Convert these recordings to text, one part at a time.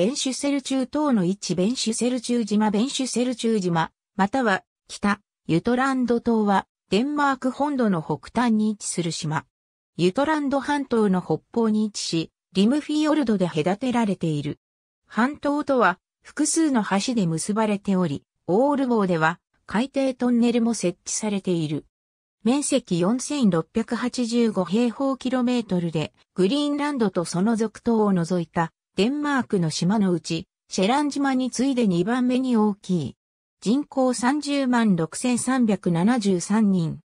ベンシュセル中等の位置ベンシュセル中島ベンシュセル中島、または北、ユトランド島はデンマーク本土の北端に位置する島。ユトランド半島の北方に位置し、リムフィヨルドで隔てられている。半島とは複数の橋で結ばれており、オール号では海底トンネルも設置されている。面積4685平方キロメートルで、グリーンランドとその続島を除いたデンマークの島のうち、シェラン島に次いで2番目に大きい。人口30万6373人。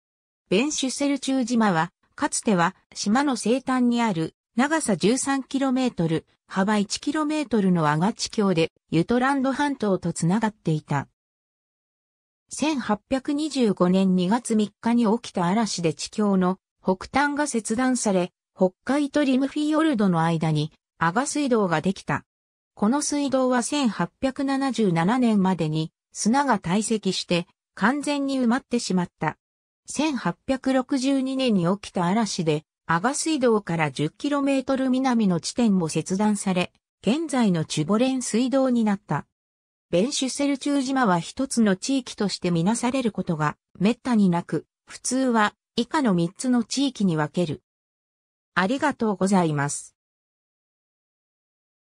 ベンシュセル中島は、かつては島の西端にある長さ 13km、幅 1km のアガチ橋でユトランド半島とつながっていた。1825年2月3日に起きた嵐で地橋の北端が切断され、北海とリムフィヨルドの間に阿賀水道ができた。この水道は1877年までに砂が堆積して完全に埋まってしまった。1862年に起きた嵐で阿賀水道から 10km 南の地点も切断され、現在のチュボレン水道になった。ベンシュセル中島は一つの地域としてみなされることが滅多になく、普通は以下の3つの地域に分ける。ありがとうございます。